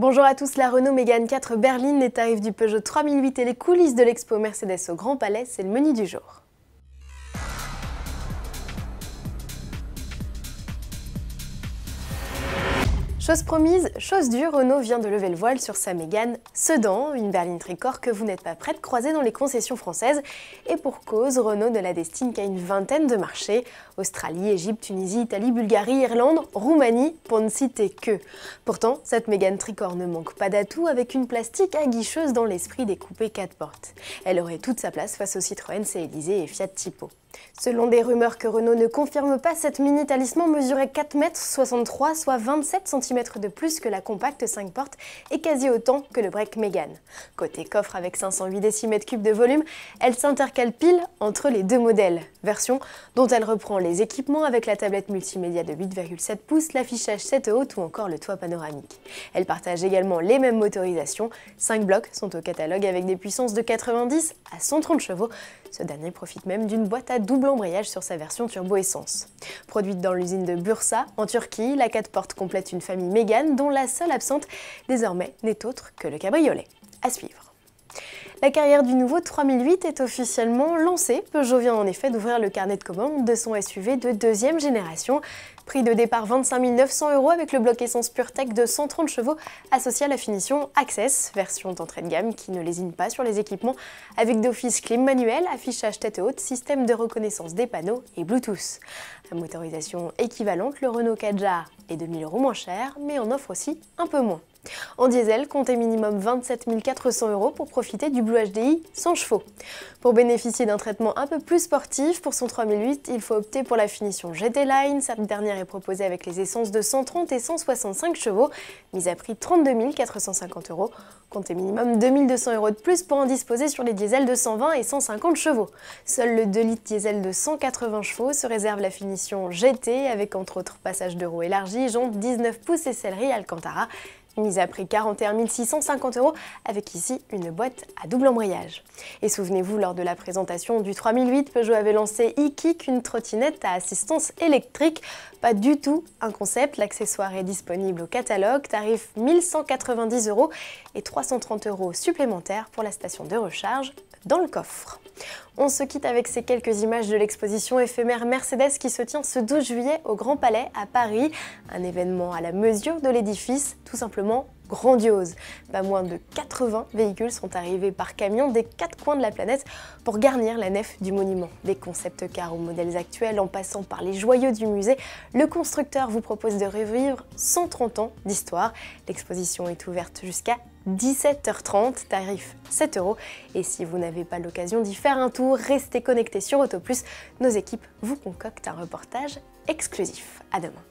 Bonjour à tous, la Renault Mégane 4 Berlin, les tarifs du Peugeot 3008 et les coulisses de l'expo Mercedes au Grand Palais, c'est le menu du jour. Chose promise, chose due, Renault vient de lever le voile sur sa Mégane Sedan, une berline tricor que vous n'êtes pas prêt de croiser dans les concessions françaises. Et pour cause, Renault ne la destine qu'à une vingtaine de marchés Australie, Égypte, Tunisie, Italie, Bulgarie, Irlande, Roumanie, pour ne citer que. Pourtant, cette Mégane tricor ne manque pas d'atout avec une plastique aguicheuse dans l'esprit des coupés quatre portes. Elle aurait toute sa place face aux Citroën C-Élysée et Fiat Tipo. Selon des rumeurs que Renault ne confirme pas, cette Mini Talisman mesurait 4,63 m, soit 27 cm de plus que la compacte 5 portes et quasi autant que le break Megan. Côté coffre avec 508 décimètres cubes de volume, elle s'intercale pile entre les deux modèles. Version dont elle reprend les équipements avec la tablette multimédia de 8,7 pouces, l'affichage 7 haute ou encore le toit panoramique. Elle partage également les mêmes motorisations. 5 blocs sont au catalogue avec des puissances de 90 à 130 chevaux. Ce dernier profite même d'une boîte à double embrayage sur sa version turbo-essence. Produite dans l'usine de Bursa, en Turquie, la 4 portes complète une famille Mégane dont la seule absente désormais n'est autre que le cabriolet. À suivre. La carrière du nouveau 3008 est officiellement lancée. Peugeot vient en effet d'ouvrir le carnet de commandes de son SUV de deuxième génération. Prix de départ 25 900 euros avec le bloc essence PureTech de 130 chevaux associé à la finition Access, version d'entrée de gamme qui ne lésine pas sur les équipements, avec d'office clim manuel, affichage tête haute, système de reconnaissance des panneaux et Bluetooth. La motorisation équivalente, le Renault Kadjar est 2000 euros moins cher, mais en offre aussi un peu moins. En diesel, comptez minimum 27 400 euros pour profiter du Blue HDI sans chevaux. Pour bénéficier d'un traitement un peu plus sportif, pour son 3008, il faut opter pour la finition GT Line. Cette dernière est proposée avec les essences de 130 et 165 chevaux, mise à prix 32 450 euros. Comptez minimum 2200 euros de plus pour en disposer sur les diesels de 120 et 150 chevaux. Seul le 2 litres diesel de 180 chevaux se réserve la finition GT avec entre autres passage de roues élargi, jantes 19 pouces et sellerie Alcantara. Mise à prix 41 650 euros avec ici une boîte à double embrayage. Et souvenez-vous, lors de la présentation du 3008, Peugeot avait lancé e-Kick, une trottinette à assistance électrique. Pas du tout un concept, l'accessoire est disponible au catalogue, tarif 1190 euros et 330 euros supplémentaires pour la station de recharge dans le coffre. On se quitte avec ces quelques images de l'exposition éphémère Mercedes qui se tient ce 12 juillet au Grand Palais à Paris. Un événement à la mesure de l'édifice, tout simplement grandiose. Pas moins de 80 véhicules sont arrivés par camion des quatre coins de la planète pour garnir la nef du monument. Des concepts cars aux modèles actuels en passant par les joyaux du musée, le constructeur vous propose de revivre 130 ans d'histoire. L'exposition est ouverte jusqu'à 17h30, tarif 7 euros. Et si vous n'avez pas l'occasion d'y faire un tour, restez connectés sur AutoPlus. Nos équipes vous concoctent un reportage exclusif. À demain.